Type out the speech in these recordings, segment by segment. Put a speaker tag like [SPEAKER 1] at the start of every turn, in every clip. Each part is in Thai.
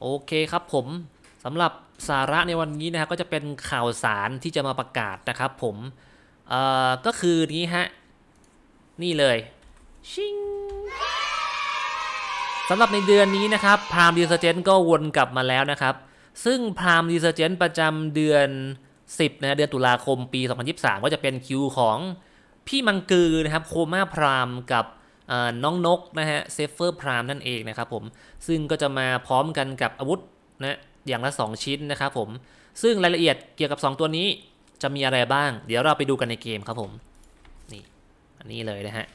[SPEAKER 1] โอเคครับผมสำหรับสาระในวันนี้นะครับก็จะเป็นข่าวสารที่จะมาประกาศนะครับผมเอ่อก็คือนี้ฮะนี่เลยชิงสำหรับในเดือนนี้นะครับพรามดีเซเจนก็วนกลับมาแล้วนะครับซึ่งพรามดีเซเจนประจำเดือน 10นะเดือนตุลาคมปี 2023ก็จะเป็นคิวของพี่มังกือนะครับโคมาพรามกับน้องนกนะฮะเซฟเฟอร์พรามนั่นเองนะครับผมซึ่งก็จะมาพร้อมกันกับอาวุธนะอย่างละ 2 ชิ้นนะครับผมซึ่งรายละเอียดเกี่ยวกับ 2 ตัวนี้จะมีอะไรบ้าง เดี๋ยวเราไปดูกันในเกมครับผมนี่อันนี้เลยนะฮะ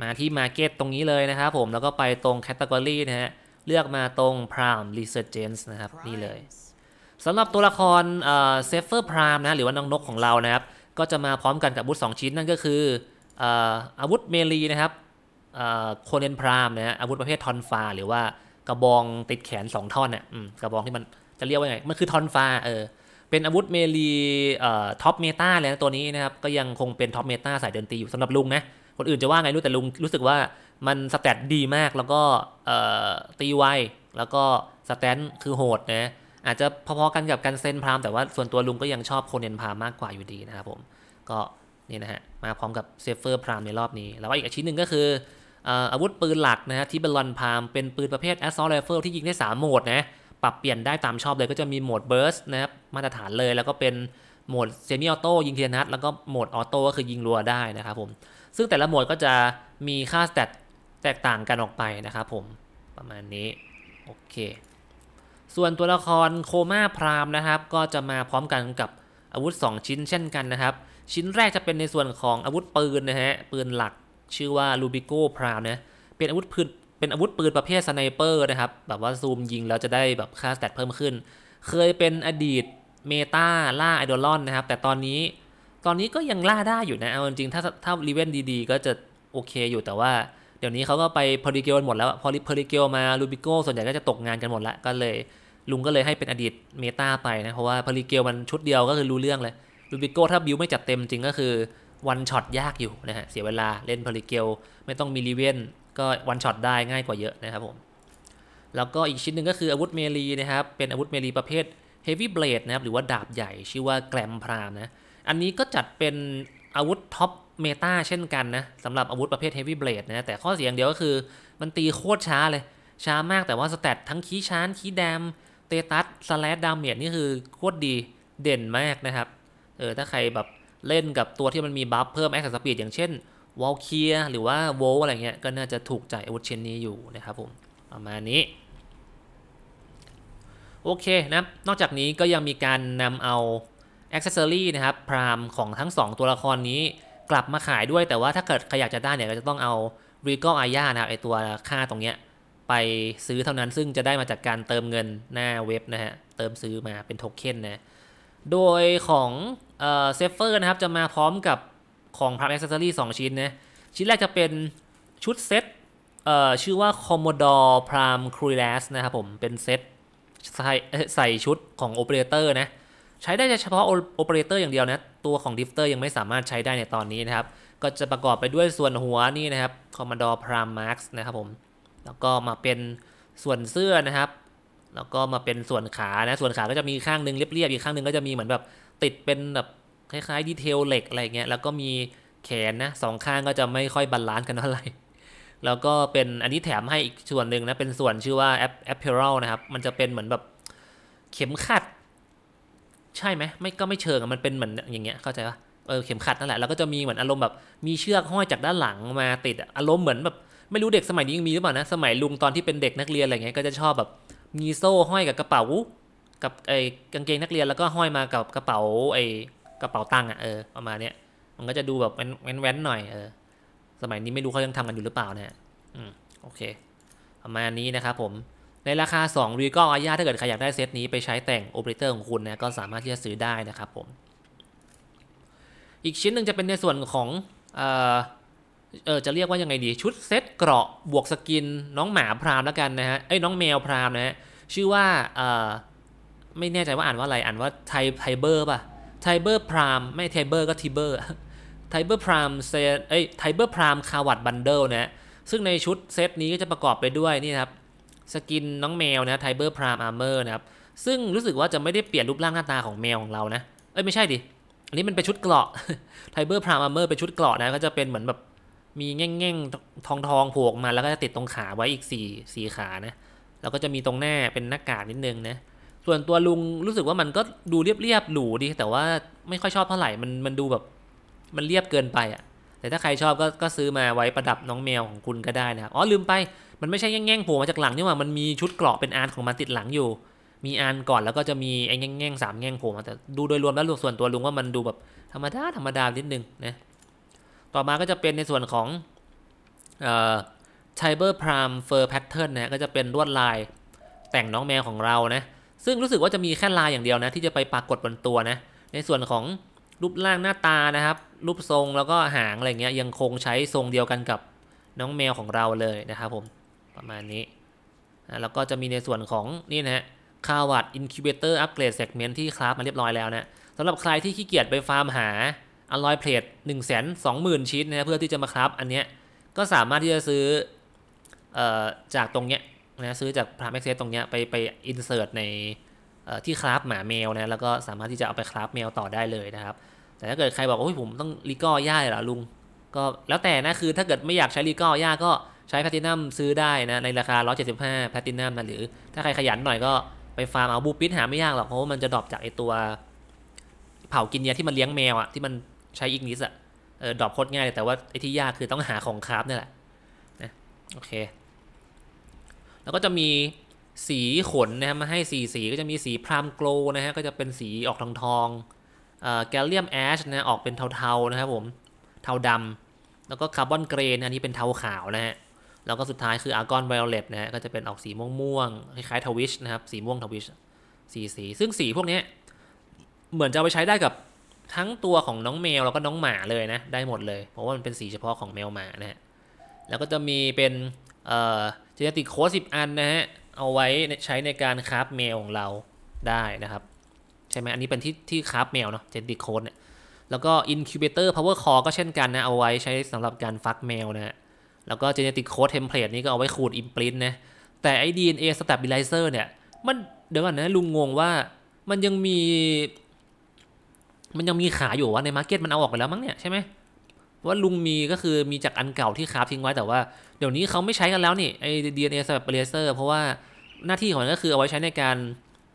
[SPEAKER 1] มาที่มาเก็ตตรงนี้เลยนะครับผมแล้วก็ไปตรงแคตตา o r y นะฮะเลือกมาตรง Prime Resurgence นะครับนี่เลยสำหรับตัวละครเซฟเฟอร์พรามนะหรือว่าน้องนกของเรานะครับก็จะมาพร้อมกันกับบุตร2ชิ้นนั่นก็คืออาวุธเมลีนะครับ โคเรนพรามนะฮะอาวุธประเภททอนฟา หรือว่ากระบองติดแขนสองท่อนเนี่ยกระบองที่มันจะเรียกว่าไง มันคือทอนฟา เออ เป็นอาวุธเมลีท็อปเมตาเลยนะ ตัวนี้นะครับ ก็ยังคงเป็นท็อปเมตาสายเดินตีอยู่สำหรับลุงนะ คนอื่นจะว่าไงรู้แต่ลุงรู้สึกว่ามันสแตตดีมากแล้วก็ตีไวแล้วก็สแตนคือโหดนะ อาจจะพอๆกันกับการเซนพรามแต่ว่าส่วนตัวลุงก็ยังชอบโคเนนพรามมากกว่าอยู่ดีนะครับผม ก็นี่นะฮะ มาพร้อมกับเซฟเฟอร์พรามในรอบนี้ แล้วก็อีกชิ้นหนึ่งก็คือ อาวุธปืนหลักนะฮะ ที่บอลลอนพามเป็นปืนประเภทอสซอ u l ไรเฟิลที่ยิงได้3โหมดนะปรับเปลี่ยนได้ตามชอบเลย ก็จะมีโหมดบิร์สนะครับ มาตรฐานเลย แล้วก็เป็นโหมดเซมิออโต้ยิงเทียนัด แล้วก็โหมดออโต้ก็คือยิงรัวได้นะครับผม ซึ่งแต่ละโหมดก็จะมีค่าสแตตแตกต่างกันออกไปนะครับผมประมาณนี้โอเคส่วนตัวละครโคม่าพรามนะครับก็จะมาพร้อมกันกับอาวุธ 2 ชิ้นเช่นกันนะครับชิ้นแรกจะเป็นในส่วนของอาวุธปืนนะฮะปืนหลักชื่อว่าลูบิโก้พราวนะเป็นอาวุธปืนเป็นอาวุธปืนประเภทสไนเปอร์นะครับแบบว่าซูมยิงแล้วจะได้แบบค่าสแตทเพิ่มขึ้น เคยเป็นอดีตเมตาล่าไอดอลอนนะครับ แต่ตอนนี้ ตอนนี้ก็ยังล่าได้อยู่นะเอาจริง ถ้าถ้ารีเวนดีๆ ก็จะโอเคอยู่แต่ว่า เดี๋ยวนี้เขาก็ไปพอริเกลหมดแล้วพอริพอริเกลมาลูบิโก้ส่วนใหญ่ก็จะตกงานกันหมดละก็เลยลุงก็เลยให้เป็นอดีตเมตาไปนะเพราะว่าพอริเกลมันชุดเดียวก็คือรู้เรื่องเลยลูบิโก้ถ้าบิวไม่จัดเต็มจริงก็คือวันช็อตยากอยู่นะฮะเสียเวลาเล่นพลิเกลไม่ต้องมีลีเวนก็วันช็อตได้ง่ายกว่าเยอะนะครับผมแล้วก็อีกชิ้นหนึ่งก็คืออาวุธเมลีนะครับ เป็นอาวุธเมลีประเภทเฮฟวี่เบลดนะครับ หรือว่าดาบใหญ่ชื่อว่าแกรมพรามนะอันนี้ก็จัดเป็นอาวุธท็อปเมตาเช่นกันนะสำหรับอาวุธประเภทเฮฟวี่เบลดนะแต่ข้อเสียงเดียวก็คือมันตีโคตรช้าเลยช้ามากแต่ว่าสเตตทั้งคีชานคีแดม เตตัสสแลดดาเมจนี่คือโคตรดีเด่นมากนะครับเออ ถ้าใครแบบเล่นกับตัวที่มันมีบัฟเพิ่มแอคสปีดอย่างเช่นวอลเคียหรือว่าโวอะไรเงี้ยก็น่าจะถูกใจอาวุธชนนี้อยู่นะครับผม ประมาณนี้ โอเคนะนอกจากนี้ก็ยังมีการนำเอาออคเซอรี่นะครับพรามของทั้ง 2 ตัวละครนี้กลับมาขายด้วย แต่ว่าถ้าเกิดใครอยากจะได้เนี่ยก็จะต้องเอารีกออาญานะครับไอตัวค่าตรงเนี้ยไปซื้อเท่านั้นซึ่งจะได้มาจากการเติมเงินหน้าเว็บนะฮะเติมซื้อมาเป็นโทเค็นนะโดยของเซฟเฟอร์นะครับจะมาพร้อมกับของพาร์มแอคเซสซอรี่สองชิ้นนะชิ้นแรกจะเป็นชุดเซตชื่อว่า Commodore Prime c r u i ส s นะครับผมเป็นเซตใส่ใส่ชุดของโอเปอเรเตอร์นะ ใช้ได้เฉพาะโอเปอเรเตอร์อย่างเดียวนะ ตัวของดิฟเตอร์ยังไม่สามารถใช้ได้ในตอนนี้นะครับ ก็จะประกอบไปด้วยส่วนหัวนี่นะครับ Commodore Prime Max นะครับผมแล้วก็มาเป็นส่วนเสื้อนะครับแล้วก็มาเป็นส่วนขา นะ ส่วนขา ก็จะมีข้างนึงเรียบๆ อีกข้างนึงก็จะมีเหมือนแบบ ติดเป็นแบบคล้ายๆดีเทลเหล็กอะไรเงี้ย แล้วก็มีแขนนะสองข้างก็จะไม่ค่อยบาลานซ์กันเท่าไหร่ แล้วก็เป็นอันนี้แถมให้อีกส่วนหนึ่งนะ เป็นส่วนชื่อว่าแอแอปเ r e ลนะครับ มันจะเป็นเหมือนแบบ เข็มขัด ใช่ไหมไม่ก็ไม่เชิง มันเป็นเหมือนอย่างเงี้ย เข้าใจปะเออเข็มขัดนั่นแหละ แล้วก็จะมีเหมือนอารมณ์แบบมีเชือกห้อยจากด้านหลังมาติด อารมณ์เหมือนแบบ ไม่รู้เด็กสมัยนี้ยังมีหรือเปล่านะ สมัยลุงตอนที่เป็นเด็กนักเรียนอะไรเงี้ยก็จะชอบแบบมีโซ่ห้อยกับกระเป๋ากับไอ้กางเกงนักเรียนแล้วก็ห้อยมากับกระเป๋า ไอ้กระเป๋าตังค์อ่ะเออประมาณเนี้ยมันก็จะดูแบบแว้นแว้นหน่อยเออ สมัยนี้ไม่รู้เขายังทำกันอยู่หรือเปล่านะฮะอืมโอเคประมาณนี้นะครับ ผม ในราคา2รีก็อา y าถ้าเกิดใครอยากได้เซตนี้ไปใช้แต่งโอเปอเรเตอร์ของคุณนะก็สามารถที่จะซื้อได้นะครับ ผม อีกชิ้นหนึ่งจะเป็นในส่วนของเอ่อเออจะเรียกว่ายังไงดีชุดเซตเกราะบวกสกินน้องหมาพรามแล้วกันนะฮะไอ้น้องแมวพรามนะฮะชื่อว่าเออไม่แน่ใจว่าอ่านว่าอะไรอ่านว่าไทไทเบอร์ป่ะไทเบอร์พรามไม่ไทเบอร์ก็ทิเบอร์ไทเบอร์พรามเซเอ้ยไทเบอร์พรามคาวัดบันเดิลนะซึ่งในชุดเซตนี้ก็จะประกอบไปด้วยนี่ครับสกินน้องแมวนะไทเบอร์พรามอาร์เมอร์นะครับซึ่งรู้สึกว่าจะไม่ได้เปลี่ยนรูปร่างหน้าตาของแมวของเรานะเอ้ยไม่ใช่ดิอันนี้มันเป็นชุดเกราะไทเบอร์พรามอาร์เมอร์เป็นชุดเกราะนะก็จะเป็นเหมือนแบบมีแง่งๆ ทองทองผูกมาแล้วก็จะติดตรงขาไว้อีกสี่สี่ขานะ แล้วก็จะมีตรงหน้าเป็นหน้ากากนิดนึงนะ ส่วนตัวลุงรู้สึกว่ามันก็ดูเรียบๆหรูดี แต่ว่าไม่ค่อยชอบเท่าไหร่มันมันดูแบบมันเรียบเกินไปอะ่ะ แต่ถ้าใครชอบก็ก็ซื้อมาไว้ประดับน้องแมวของคุณก็ได้นะอ๋อลืมไปมันไม่ใช่แง่งๆผูกมาจากหลังนี่หว่ามันมีชุดเกราะเป็นอาร์ของมันติดหลังอยู่ มีอาร์ก่อนแล้วก็จะมีไอ้แง่งๆสามแง่งผูกมาแต่ดูโดยรวมแล้วส่วนตัวลุงว่ามันดูแบบธรรมดาธรรมดานิดนึงนะต่อมาก็จะเป็นในส่วนของไทเบอร์พรามเฟอร์แพทเทิร์นนะก็จะเป็นลวดลายแต่งน้องแมวของเรานะซึ่งรู้สึกว่าจะมีแค่ลายอย่างเดียวนะที่จะไปปรากฏบนตัวนะในส่วนของรูปร่างหน้าตานะครับ รูปทรงแล้วก็หางอะไรเงี้ยยังคงใช้ทรงเดียวกันกับน้องแมวของเราเลยนะครับผมประมาณนี้แล้วก็จะมีในส่วนของนี่นะฮะคาวัดอินคิวเบเตอร์อัปเกรดเซกเมนต์ที่คราฟมาเรียบร้อยแล้วนะสำหรับใครที่ขี้เกียจไปฟาร์มหาอัลลอยเพลทหนึ่งแสนสองหมื่นชิ้นนะเพื่อที่จะมาครับอันเนี้ยก็สามารถที่จะซื้อเอ่อจากตรงเนี้ยนะซื้อจากพรามเอ็กเซสตรงเนี้ยไปไปอินเสิร์ตในที่คราฟหมาแมวนะแล้วก็สามารถที่จะเอาไปคราฟแมวต่อได้เลยนะครับ แต่ถ้าเกิดใครบอกว่าผมต้องลีกอย่าเหรอลุงก็แล้วแต่นะคือถ้าเกิดไม่อยากใช้ลีกอย่าก็ใช้แพตินัมซื้อได้นะ ในราคา175แพตินัมนะหรือ ถ้าใครขยันหน่อยก็ไปฟาร์มเอาบูปิดหาไม่ยากหรอกเพราะว่ามันจะดรอปจากไอตัวเผากินยาที่มันเลี้ยงแมวอะที่มันใช้อิกนิสอะเออดรอปโคตรง่ายแต่ว่าไอ้ที่ยากคือต้องหาของคราฟนี่แหละ นะโอเค แล้วก็จะมีสีขนนะฮะมาให้สีสีก็จะมีสีพรามโกลนะฮะก็จะเป็นสีออกทองทองเออ่แกลเลียมแอชนะออกเป็นเทาๆนะครับผม เทาดำ แล้วก็คาร์บอนเกรนอันนี้เป็นเทาขาวนะฮะ แล้วก็สุดท้ายคืออาร์กอนไวโอเลตนะฮะก็จะเป็นออกสีม่วงม่วงคล้ายๆทวิชนะครับสีม่วงทวิชสีสีซึ่งสีพวกนี้ เหมือนจะไปใช้ได้กับทั้งตัวของน้องแมวแล้วก็น้องหมาเลยนะ ได้หมดเลย เพราะว่ามันเป็นสีเฉพาะของแมวหมานะฮะ แล้วก็จะมีเป็นเอ่อจนติกโค้ดสิบอันนะฮะ เอาไว้ใช้ในการคราฟแมวของเราได้นะครับ ใช่ไหมอันนี้เป็นที่ที่คราฟแมวเนาะเจนติกโค้ดเนี่ยแล้วก็อินบเตอร์พาวเวอร์คอร์ก็เช่นกันนะ เอาไว้ใช้สำหรับการฟักแมวนะฮะแล้วก็เจนติกโค้ดเทมเพลตนี้ก็เอาไว้ขูดอิมพลิทนะแต่ไอ้อสแตบิลิเซอร์เนี่ยมันเดี๋ยวก่อนนะลุงงงว่ามันยังมีมันยังมีขายอยู่ว่าในมาร์เก็ตมันเอาออกไปแล้วมั้งเนี่ยใช่ไหมว่าลุงมีก็คือมีจากอันเก่าที่คราฟทิ้งไว้แต่ว่าเดี๋ยวนี้เขาไม่ใช้กันแล้วนี่ไอดีเอ็นเอสแบบเลเซอร์เพราะว่าหน้าที่ของมันก็คือเอาไว้ใช้ในการ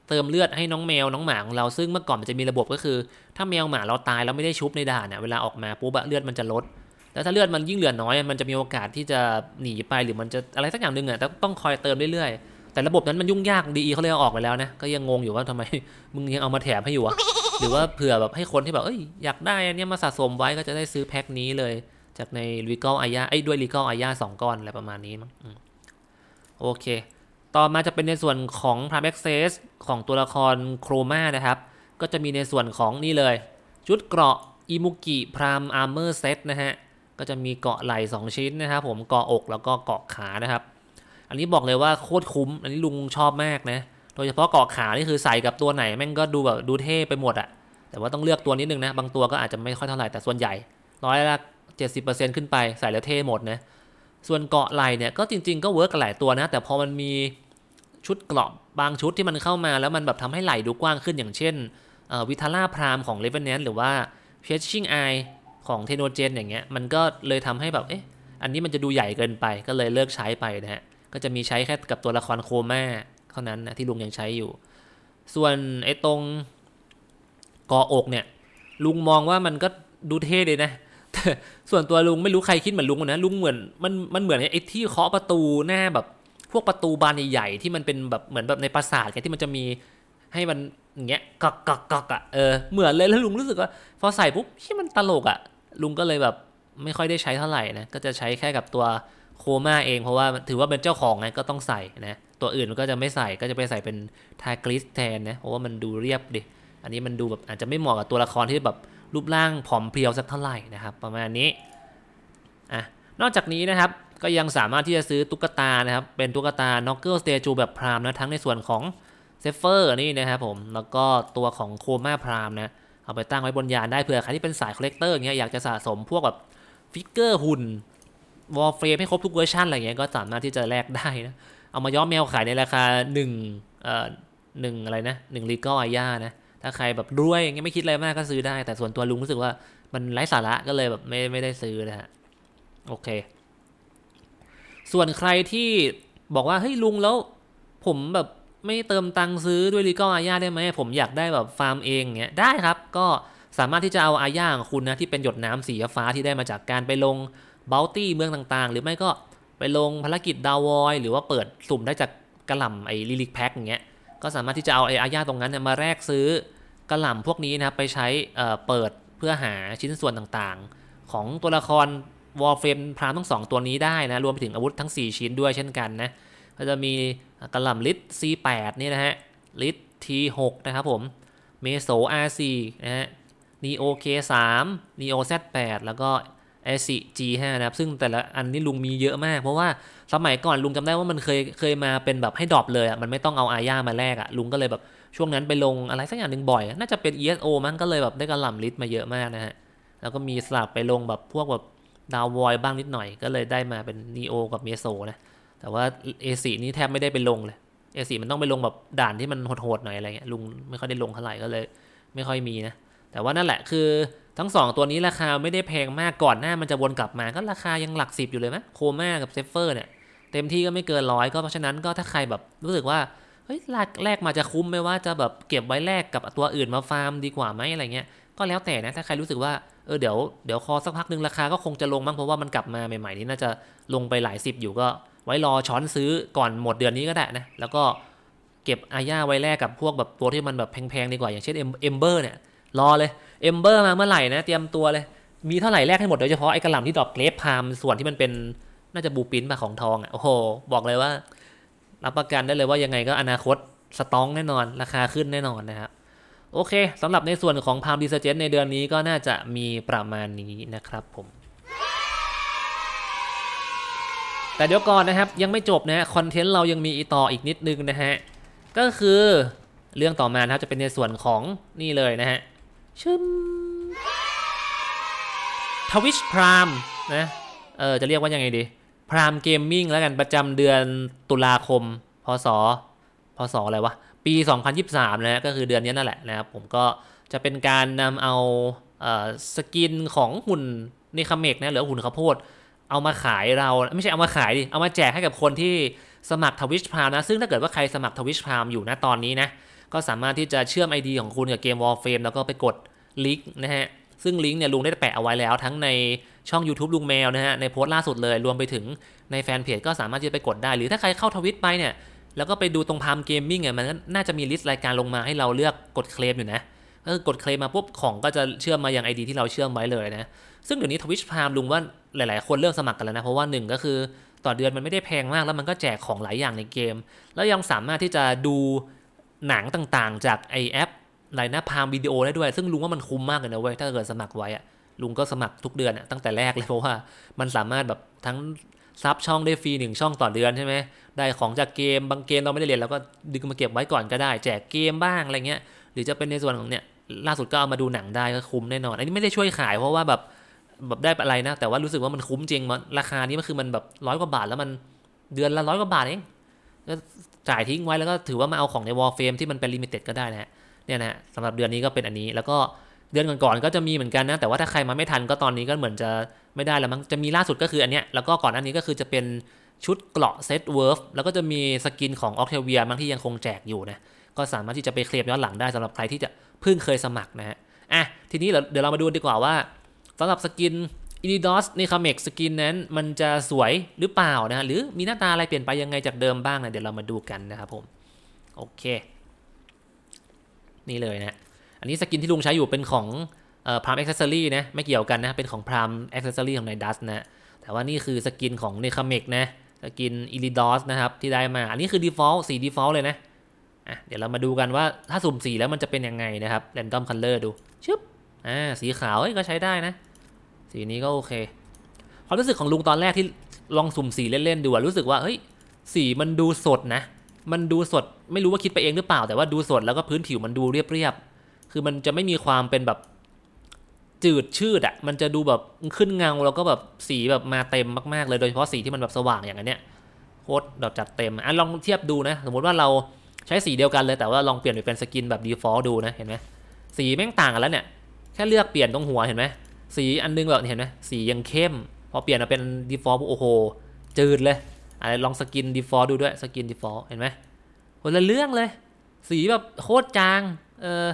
[SPEAKER 1] เติมเลือดให้น้องแมวน้องหมาของเราซึ่งเมื่อก่อนมันจะมีระบบก็คือ ถ้าแมวหมาเราตายแล้วไม่ได้ชุบในด่านเนี่ยเวลาออกมาปุ๊บเลือดมันจะลดแล้วถ้าเลือดมันยิ่งเหลือน้อย มันจะมีโอกาสที่จะหนีไปหรือมันจะอะไรสักอย่างหนึ่งอ่ะต้องคอยเติมเรื่อยๆแต่ระบบนั้นมันยุ่งยากดีเขาเลยเอาออกไปแล้วนะก็ยังงงอยู่ว่าทำไมมึงยังเอามาแถมให้อยู่วะหรือว่าเผื่อแบบให้คนที่แบบเอ้ยอยากได้อันนี้มาสะสมไว้ก็จะได้ซื้อแพ็คนี้เลยจากในรีเกลอายาไอ้ด้วยรีเกลอายาสองก้อนอะไรประมาณนี้มั้งโอเค ต่อมาจะเป็นในส่วนของพรามเอ็กเซสของตัวละครโครมานะครับก็จะมีในส่วนของนี่เลยชุดเกราะอิมุกิพรามอาร์เมอร์เซตนะฮะก็จะมีเกาะไหล่2ชิ้นนะครับผมเกาะอกแล้วก็เกาะขานะครับ อันนี้บอกเลยว่าโคตรคุ้มอันนี้ลุงชอบมากนะดยเฉพาะเกาะขา นี่คือใส่กับตัวไหน แม่งก็ดูแบบดูเท่ไปหมดอะแต่ว่าต้องเลือกตัวนิดนึงนะ บางตัวก็อาจจะไม่ค่อยเท่าไหร่แต่ส่วนใหญ่ร้อยละเจ็ดสิบเปอร์เซ็นต์ขึ้นไป ใส่แล้วเท่หมดนะส่วนเกาะไหลเนี่ยก็จริงๆก็เวิร์กกับหลายตัวนะ แต่พอมันมีชุดเกราะบางชุดที่มันเข้ามา แล้วมันแบบทำให้ไหล่ดูกว้างขึ้นอย่างเช่นวิทาร่าพรามของเลเวนแนนหรือว่าเพชชิ่งไอของเทโนเจนอย่างเงี้ยมันก็เลยทำให้แบบเอ๊ะอันนี้มันจะดูใหญ่เกินไป ก็เลยเลิกใช้ไปนะฮะก็จะมีใช้แค่กับตัวละครโคม่าเท่านั้นนะที่ลุงยังใช้อยู่ ส่วนไอ้ตรงกออกเนี่ย ลุงมองว่ามันก็ดูเท่เลยนะแต่ส่วนตัวลุงไม่รู้ใครคิดเหมือนลุงนะลุงเหมือนมันมันเหมือนไอ้ที่เคาะประตูหน้าแบบ พวกประตูบานใหญ่ๆที่มันเป็นแบบเหมือนแบบในปราสาทไงที่มันจะมีให้มันอย่างเงี้ยกักกักกักอ่ะเออเหมือนเลยแล้วลุงรู้สึกว่าพอใส่ปุ๊บที่มันตลกอ่ะ ลุงก็เลยแบบไม่ค่อยได้ใช้เท่าไหร่นะก็จะใช้แค่กับตัวโคม่าเองเพราะว่าถือว่าเป็นเจ้าของไงก็ต้องใส่นะ ตัวอื่นมันก็จะไม่ใส่ก็จะไปใส่เป็นทากริสแทนนะเพราะว่ามันดูเรียบดิ อันนี้มันดูแบบอาจจะไม่เหมาะกับตัวละครที่แบบ รูปร่างผอมเพรียวสักเท่าไหร่นะครับประมาณนี้อ่ะนอกจากนี้นะครับ ก็ยังสามารถที่จะซื้อตุ๊กตานะครับ เป็นตุ๊กตาน็อกเกิลสเตจูแบบพรามนะทั้งในส่วนของเซฟเฟอร์นี่นะครับผมแล้วก็ตัวของโคม่าพรามนะเอาไปตั้งไว้บนยานได้เผื่อใครที่เป็นสายคอลเลกเตอร์เงี้ยอยากจะสะสมพวกแบบฟิกเกอร์หุ่นวอลเฟรมให้ครบทุกเวอร์ชันอะไรเงี้ยก็สามารถที่จะแลกได้นะเอามาย้อมแมวขายในราคา1เอ่อหนึ่งอะไรนะหนึ่งลีกออาย่านะ ถ้าใครแบบรวยี้ยไม่คิดอะไรมากก็ซื้อได้ แต่ส่วนตัวลุงรู้สึกว่ามันไร้สาระก็เลยแบบไม่ไม่ได้ซื้อนะฮะโอเค ส่วนใครที่บอกว่าเฮ้ย ลุงแล้วผมแบบไม่เติมตังค์ซื้อด้วยลีกออาย่าได้ไหม ผมอยากได้แบบฟาร์มเองเนี้ยได้ครับก็สามารถที่จะเอาอาย่าของคุณนะที่เป็นหยดน้ำสีฟ้าที่ได้มาจากการไปลงเบลตี้เมืองต่างๆ หรือไม่ก็ไปลงภารกิจดาวอยหรือว่าเปิดสุ่มได้จากกระหล่ำไอ้ลิลิกแพ็คอย่างเงี้ยก็สามารถที่จะเอาไอ้อาญาตรงนั้นมาแลกซื้อกระหล่ำพวกนี้นะครับไปใช้เปิดเพื่อหาชิ้นส่วนต่างๆ ของตัวละครวอลเฟมพรามทั้งสองตัวนี้ได้นะ รวมไปถึงอาวุธทั้ง 4 ชิ้นด้วยเช่นกันนะ ก็จะมีกระหล่ำลิต C8 นี่นะฮะลิท T6 นะครับผมเมโซ R4 นะฮะน Neo K3 Neo Z8 แล้วก็ไอซี G5 นะครับซึ่งแต่ละอันนี้ลุงมีเยอะมาก เพราะว่าสมัยก่อนลุงจำได้ว่ามันเคยเคยมาเป็นแบบให้ดรอปเลยอ่ะมันไม่ต้องเอาอาย่ามาแลกอ่ะลุงก็เลยแบบช่วงนั้นไปลงอะไรสักอย่างหนึ่งบ่อย น่าจะเป็น ESO มั้งก็เลยแบบได้กระหล่ำลิตมาเยอะมากนะฮะแล้วก็มีสลับไปลงแบบพวกแบบ ดาววอยบ้างนิดหน่อยก็เลยได้มาเป็น Neo กับเมโซนะแต่ว่า A4 นี่แทบไม่ได้ไปลงเลยเ A4 มันต้องไปลงแบบด่านที่มันโหดๆหน่อยอะไรเงี้ยลุงไม่ค่อยได้ลงเท่าไหร่ก็เลย ไม่ค่อยมีนะแต่ว่านั่นแหละคือทั้ง 2 ตัวนี้ราคาไม่ได้แพงมากก่อนหน้ามันจะ วน กลับมา ก็ ราคายังหลัก 10อยู่เลยนะโคม่ากับเซฟเฟอร์เนี่ย เต็มที่ก็ไม่เกินร้อยก็เพราะฉะนั้นก็ถ้าใคร แบบ รู้สึกว่า เฮ้ยแรกมาจะคุ้มไหมว่าจะแบบเก็บไว้แลกกับตัวอื่นมาฟาร์มดีกว่าไหมอะไรเงี้ยก็แล้วแต่นะถ้าใครรู้สึกว่าเออเดี๋ยวเดี๋ยวคอสักพักหนึ่งราคาก็คงจะลงบ้างเพราะว่ามันกลับมาใหม่ๆนี้น่าจะลงไปหลายสิบอยู่ก็ ไว้รอช้อนซื้อก่อนหมดเดือนนี้ก็ได้นะแล้วก็เก็บอาญาไว้แลกกับพวกแบบตัวที่มันแบบแพงๆดีกว่าอย่างเช่นเอ็มเบอร์เนี่ยรอเลยเอมเบอร์มาเมื่อไหร่นะเตรียมตัวเลยมีเท่าไหร่แลกให้หมดโดยเฉพาะไอ้กระหล่ำที่ดรอปเกรฟพามส่วนที่มันเป็นน่าจะบูปินมาของทองอ่ะโอ้โห บอกเลยว่า รับประกันได้เลยว่ายังไงก็อนาคต สตองแน่นอนราคาขึ้นแน่นอนนะครับโอเคสำหรับในส่วนของพามดีเซเจนในเดือนนี้ก็น่าจะมีประมาณนี้นะครับผม แต่เดี๋ยวก่อนนะครับยังไม่จบนะฮะคอนเทนต์เรายังมีต่ออีกนิดนึงนะฮะก็คือเรื่องต่อมานะครับจะเป็นในส่วนของนี่เลยนะฮะชึมทวิชพรามนะเออจะเรียกว่ายังไงดีพรามเกมมิ่งแล้วกันประจำเดือนตุลาคม พศ พศอะไรวะ ปี 2023นะก็คือเดือนนี้นั่นแหละนะครับ ผมก็จะเป็นการนำเอาเออสกินของหุ่นนคาเมกนะหรือหุ่นข้าวโพดเอามาขายเราไม่ใช่เอามาขายดิ เอามาแจกให้กับคนที่สมัครทวิชพรามนะซึ่งถ้าเกิดว่าใครสมัครทวิชพรามอยู่นะตอนนี้นะ ก็สามารถที่จะเชื่อม ID ของคุณกับเกมวอลเฟรมแล้วก็ไปกดลิงก์นะฮะ ซึ่งลิงก์เนี่ยลุงได้แปะเอาไว้แล้ว ทั้งในช่อง YouTube ลุงแมวนะฮะ ในโพสต์ล่าสุดเลยรวมไปถึง ในแฟนเพจก็สามารถที่จะไปกดได้ หรือถ้าใครเข้าทวิตไปเนี่ย แล้วก็ไปดูตรงพามเกมมิ่งเนี่ยมันน่าจะมีลิสต์รายการลงมาให้เราเลือกกดเคลมอยู่นะ ก็กดเคลมมา ปุ๊บ ของก็จะเชื่อมมาอย่างไอดีที่เราเชื่อมไว้เลยนะซึ่งเดี๋ยวนี้ทวิชพามลุงว่าหลายๆ คนเริ่มสมัครกันแล้วนะเพราะว่าหนึ่งก็คือต่อเดือนมันไม่ได้แพงมากแล้วมันก็แจกของหลายอย่างในเกมแล้วยังสามารถที่จะดูหนังต่างๆจากไอแอปลายหนาพามวิดีโอได้ด้วย ซึ่งลุงว่ามันคุ้มมากเลยนะเว้ย ถ้าเกิดสมัครไว้อะลุงก็สมัครทุกเดือนอะตั้งแต่แรกเลย เพราะว่ามันสามารถแบบทั้งซับช่องได้ฟรีหนึ่งช่องต่อเดือนใช่ไหม ได้ของจากเกมบางเกมเราไม่ได้เรียนเราก็ ดึงมาเก็บไว้ก่อนก็ได้ แจกเกมบ้างอะไรเงี้ย หรือจะเป็นในส่วนของเนี่ยล่าสุดก็เอามาดูหนังได้ก็คุ้มแน่นอน อันนี้ไม่ได้ช่วยขายเพราะว่าแบบแบบได้อะไรนะ แต่ว่ารู้สึกว่ามันคุ้มจริงมันราคานี้มันคือมันแบบร้อยกว่าบาท แล้วมันเดือนละร้อยกว่าบาทเอง ก็จ่ายทิ้งไว้แล้วก็ถือว่ามาเอาของในวอลเฟรมที่มันเป็นลิมิเต็ดก็ได้นะเนี่ยนะสำหรับเดือนนี้ก็เป็นอันนี้ แล้วก็เดือนก่อนๆก็จะมีเหมือนกันนะแต่ว่าถ้าใครมาไม่ทันก็ตอนนี้ก็เหมือนจะไม่ได้แล้วมั้งจะมีล่าสุดก็คืออันเนี้ยแล้วก็ก่อนอันนี้ก็คือจะเป็นชุดเกราะเซตเวิร์ฟแล้วก็จะมีสกินของออคเทเวียมั้งที่ยังคงแจกอยู่นะก็สามารถที่จะไปเคลียร์ย้อนหลังได้สำหรับใครที่จะเพิ่งเคยสมัครนะฮะอ่ะทีนี้เดี๋ยวเรามาดูดีกว่าว่าสำหรับสกินอินดอสในคาเมกสกินนั้นมันจะสวยหรือเปล่านะหรือมีหน้าตาอะไรเปลี่ยนไปยังไงจากเดิมบ้างนะเดี๋ยวเรามาดูกันนะครับผมโอเคนี่เลยนะ อันนี้สกินที่ลุงใช้อยู่เป็นของพรามเอ็เซเซอรี่นะ ไม่เกี่ยวกันนะ เป็นของพรามเอ็เซเซอรี่ของนายดัสนะ แต่ว่านี่คือสกินของเนคาเมกนะ สกิน อิลิดอสนะครับที่ได้มา อันนี้คือ default สี default เลยนะอ่ะเดี๋ยวเรามาดูกันว่าถ้าสุ่มสีแล้วมันจะเป็นยังไงนะครับ แรนดอมคัลเลอร์ดู ชึบ อ่า สีขาวก็ใช้ได้นะ สีนี้ก็โอเค ความรู้สึกของลุงตอนแรกที่ลองสุ่มสีเล่นๆดูรู้สึกว่าเฮ้ยสีมันดูสดนะมันดูสดไม่รู้ว่าคิดไปเองหรือเปล่าแต่ว่าดูสดแล้วก็พื้นผิวมันดูเรียบๆคือมันจะไม่มีความเป็นแบบ จืดชืดอะมันจะดูแบบขึ้นเงาแล้วก็แบบสีแบบมาเต็มมาก ๆเลยโดยเฉพาะสีที่มันแบบสว่างอย่างนเงี้ยโคตรแบบจัดเต็มอ่ะลองเทียบดูนะ สมมติว่าเราใช้สีเดียวกันเลยแต่ว่าลองเปลี่ยนไปเป็นสกินแบบดีฟอล์ดูนะเห็นไหมสีแม่งต่างกันแล้วเนี่ย แค่เลือกเปลี่ยนตรงหัวเห็นไหมสีอันนึงแบบเห็นไหมสียังเข้ม พอเปลี่ยนมาเป็นดีฟอล์โอ้โหจืดเลยอะไรลองสกินดีฟอลดูด้วย สกินดีฟอลเห็นไหมคนละเรื่องเลย สีแบบโคตรจางเออ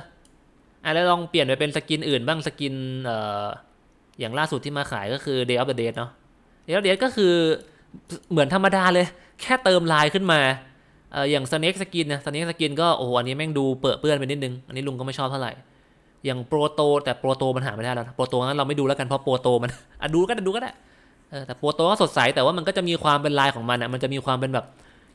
[SPEAKER 1] อะไรลองเปลี่ยนไปเป็นสกินอื่นบ้างสกินเอ่ออย่างล่าสุดที่มาขายก็คือ day of the d e a เนาะ day of the d e a ก็คือเหมือนธรรมดาเลย แค่เติมลายขึ้นมาเอออย่าง snake skin นะ snake skin ก็โอ้โหอันนี้แม่งดูเปื้อนเปื้อนไปนิดนึงอันนี้ลุงก็ไม่ชอบเท่าไหร่ อย่างโปรโตแต่โปรโตมันหาไม่ได้แล้วโปรโตงั้นเราไม่ดูแล้วกันเพราะโปรโตมันอ่ะดูก็ได้ดูก็ได้แต่โปโตก็สดใสแต่ว่ามันก็จะมีความเป็นลายของมันอ่ะมันจะมีความเป็นแบบ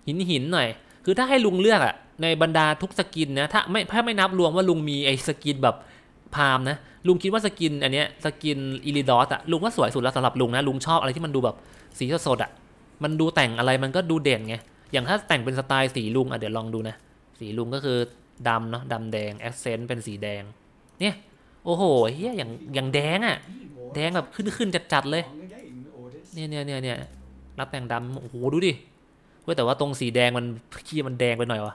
[SPEAKER 1] หินหินหน่อย คือถ้าให้ลุงเลือกอ่ะในบรรดาทุกสกินนะถ้าไม่ถ้าไม่นับรวมว่าลุงมีไอ้สกินแบบพามนะลุงคิดว่าสกินอันเนี้ยสกินอิริดอสอ่ะลุงว่าสวยสุดแล้วสำหรับลุงนะลุงชอบอะไรที่มันดูแบบสีสดดอ่ะมันดูแต่งอะไรมันก็ดูเด่นไงอย่างถ้าแต่งเป็นสไตล์สีลุงอ่ะเดี๋ยวลองดูนะสีลุงก็คือดำเนาะดำแดงแอคเซนต์เป็นสีแดงเนี่ยโอ้โหเฮียอย่างอย่างแดงอ่ะแดง แบบขึ้นขึ้นจัดๆเลยเนี่ยเนี่ยเนี่ยเนี่ยรับแปลงดำ โอ้โห ดูดิเว้ยแต่ว่าตรงสีแดงมันขี้มันแดงไปหน่อยวะ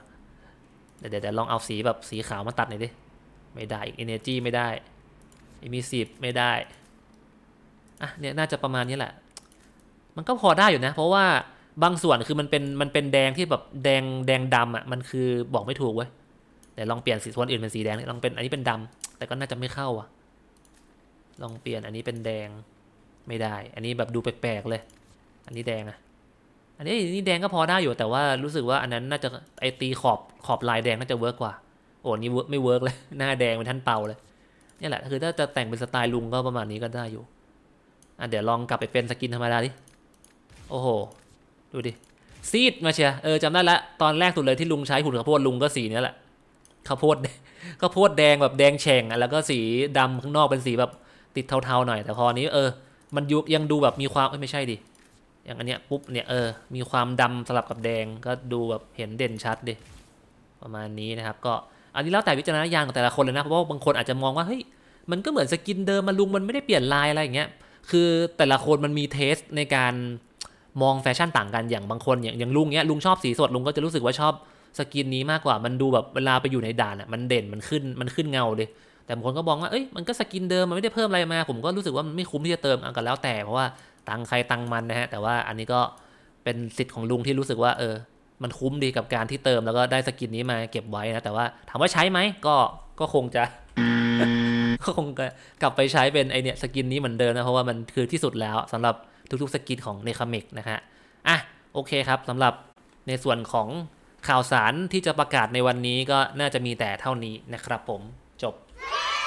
[SPEAKER 1] เดี๋ยวเดี๋ยวลองเอาสีแบบสีขาวมาตัดหน่อยดิ ไม่ได้ อีกเอเนจีไม่ได้อีมีสิบไม่ได้ อ่ะเนี่ยน่าจะประมาณนี้แหละ มันก็พอได้อยู่นะ เพราะว่าบางส่วนคือมันเป็นมันเป็นแดงที่แบบแดงแดงดำอ่ะ มันคือบอกไม่ถูกเว้ย แต่ลองเปลี่ยนสีส่วนอื่นเป็นสีแดงลองเป็นอันนี้เป็นดำ แต่ก็น่าจะไม่เข้าอ่ะ ลองเปลี่ยนอันนี้เป็นแดงไม่ได้ อันนี้แบบดูแปลกๆเลย อันนี้แดงอะอันนี้นี่แดงก็พอได้อยู่ แต่ว่ารู้สึกว่าอันนั้นน่าจะไอตีขอบขอบลายแดงน่าจะเวิร์กกว่า โอ้นี่ไม่เวิร์กเลย หน้าแดงเป็นท่านเปาเลยนี่แหละ คือถ้าจะแต่งเป็นสไตล์ลุงก็ประมาณนี้ก็ได้อยู่อ่ะเดี๋ยวลองกลับไปเป็นสกินธรรมดาดิ โอ้โห ดูดิ ซีดมาเชียเออจำได้ละ ตอนแรกสุดเลยที่ลุงใช้หุ่นข้าวโพดลุงก็สีนี้แหละข้าวโพดข้าวโพดแดงแบบแดงแฉ่ง แล้วก็สีดำข้างนอกเป็นสีแบบติดเทาๆหน่อย แต่พอนี้เออมันยุยังดูแบบมีความไม่ใช่ดิ อย่างอันเนี้ยปุ๊บเนี่ยเออมีความดำสลับกับแดงก็ดูแบบเห็นเด่นชัดดิประมาณนี้นะครับ ก็อันนี้แล้วแต่วิจารณญาณของแต่ละคนเลยนะเพราะว่าบางคนอาจจะมองว่าเฮ้ยมันก็เหมือนสกินเดิมมาลุงมันไม่ได้เปลี่ยน ลายอะไรอย่างเงี้ยคือแต่ละคนมันมีเทสในการมองแฟชั่นต่างกัน อย่างบางคนอย่างอย่างลุงเนี้ยลุงชอบสีสดลุงก็จะรู้สึกว่าชอบสกิน นี้มากกว่ามันดูแบบเวลาไปอยู่ในด่านอ่ะมันเด่นมันขึ้นมันขึ้นเงาเลยแต่บางคนก็มองว่า เอ้ย มันก็สกินเดิม มันไม่ได้เพิ่มอะไรมา ผมก็รู้สึกว่ามันไม่คุ้มที่จะเติมเอากันแล้วแต่ เพราะว่าตังใครตังมันนะฮะ แต่ว่าอันนี้ก็เป็นสิทธิ์ของลุงที่รู้สึกว่า เออ มันคุ้มดีกับการที่เติมแล้วก็ได้สกินนี้มาเก็บไว้นะ แต่ว่าถามว่าใช้ไหมก็ ก็คงจะก็คงกลับไปใช้เป็นไอเนี่ยสกินนี้เหมือนเดิมนะ เพราะว่ามันคือที่สุดแล้วสำหรับทุก ๆ สกินของเนคาเมกนะฮะ อ่ะ โอเคครับสำหรับในส่วนของข่าวสารที่จะประกาศในวันนี้ก็น่าจะมีแต่เท่านี้นะครับ ผม Yeah!